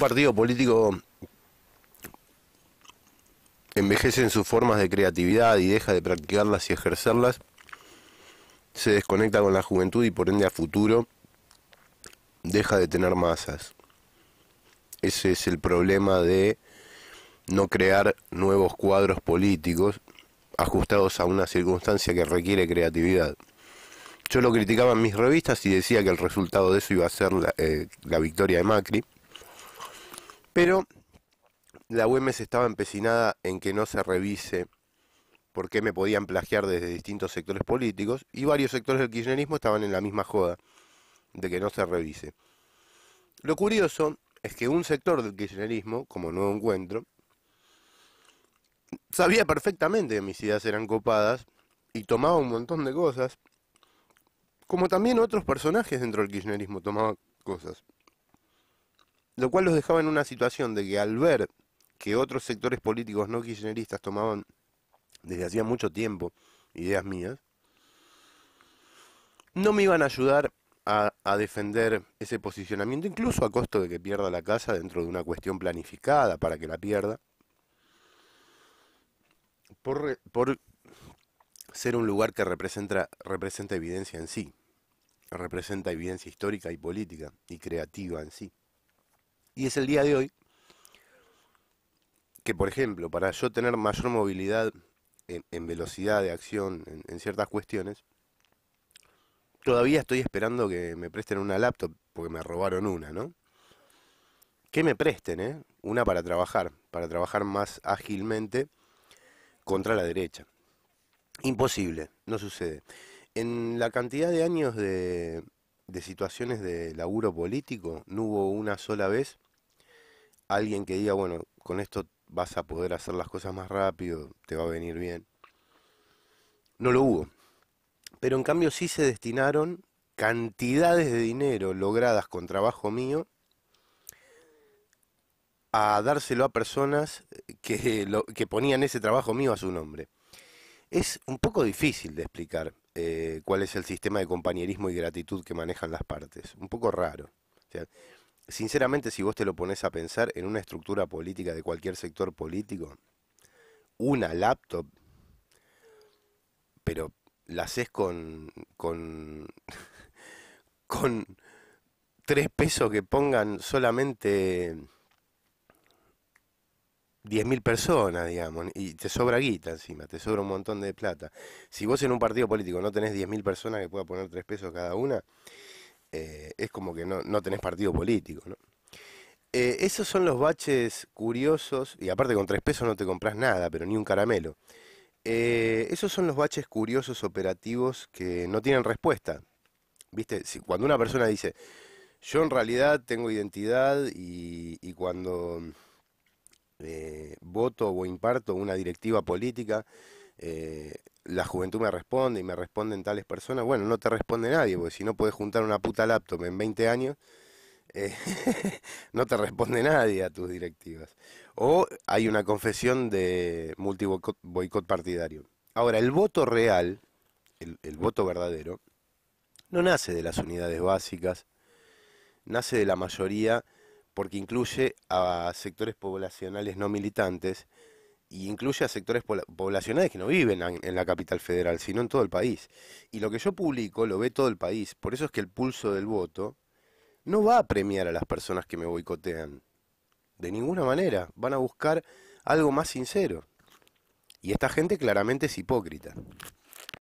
partido político envejece en sus formas de creatividad y deja de practicarlas y ejercerlas, se desconecta con la juventud y por ende a futuro deja de tener masas. Ese es el problema de no crear nuevos cuadros políticos ajustados a una circunstancia que requiere creatividad. Yo lo criticaba en mis revistas y decía que el resultado de eso iba a ser la, eh, la victoria de Macri. Pero la UMS estaba empecinada en que no se revise por qué me podían plagiar desde distintos sectores políticos y varios sectores del kirchnerismo estaban en la misma joda de que no se revise. Lo curioso es que un sector del kirchnerismo, como Nuevo Encuentro, sabía perfectamente que mis ideas eran copadas y tomaba un montón de cosas, como también otros personajes dentro del kirchnerismo tomaban cosas lo cual los dejaba en una situación de que al ver que otros sectores políticos no kirchneristas tomaban desde hacía mucho tiempo ideas mías, no me iban a ayudar a, defender ese posicionamiento, incluso a costo de que pierda la casa dentro de una cuestión planificada para que la pierda, por, ser un lugar que representa, representa evidencia en sí, representa evidencia histórica y política y creativa en sí y es el día de hoy que, por ejemplo, para yo tener mayor movilidad en, velocidad de acción en, ciertas cuestiones, todavía estoy esperando que me presten una laptop porque me robaron una, ¿no? Que me presten, ¿eh? Una para trabajar, para trabajar más ágilmente contra la derecha. Imposible, no sucede. En la cantidad de años de, de situaciones de laburo político, no hubo una sola vez alguien que diga, bueno, con esto vas a poder hacer las cosas más rápido, te va a venir bien. No lo hubo. Pero en cambio sí se destinaron cantidades de dinero logradas con trabajo mío a dárselo a personas que, que ponían ese trabajo mío a su nombre. Es un poco difícil de explicar eh, cuál es el sistema de compañerismo y gratitud que manejan las partes. Un poco raro sinceramente, si vos te lo pones a pensar en una estructura política de cualquier sector político, una laptop, pero la haces con, con, tres pesos que pongan solamente 10.000 personas, digamos, y te sobra guita encima, te sobra un montón de plata. Si vos en un partido político no tenés mil personas que pueda poner tres pesos cada una, eh, es como que no, tenés partido político, eh, esos son los baches curiosos, y aparte con tres pesos no te compras nada, pero ni un caramelo. Eh, esos son los baches curiosos operativos que no tienen respuesta. ¿Viste? Si, cuando una persona dice, yo en realidad tengo identidad y, cuando voto o imparto una directiva política, la juventud me responde y me responden tales personas, bueno, no te responde nadie, porque si no puedes juntar una puta laptop en 20 años, eh, no te responde nadie a tus directivas. O hay una confesión de multiboicot partidario. Ahora, el voto real, el voto verdadero, no nace de las unidades básicas, nace de la mayoría porque incluye a sectores poblacionales no militantes y incluye a sectores poblacionales que no viven en la capital federal, sino en todo el país. Y lo que yo publico lo ve todo el país. Por eso es que el pulso del voto no va a premiar a las personas que me boicotean. De ninguna manera. Van a buscar algo más sincero. Y esta gente claramente es hipócrita.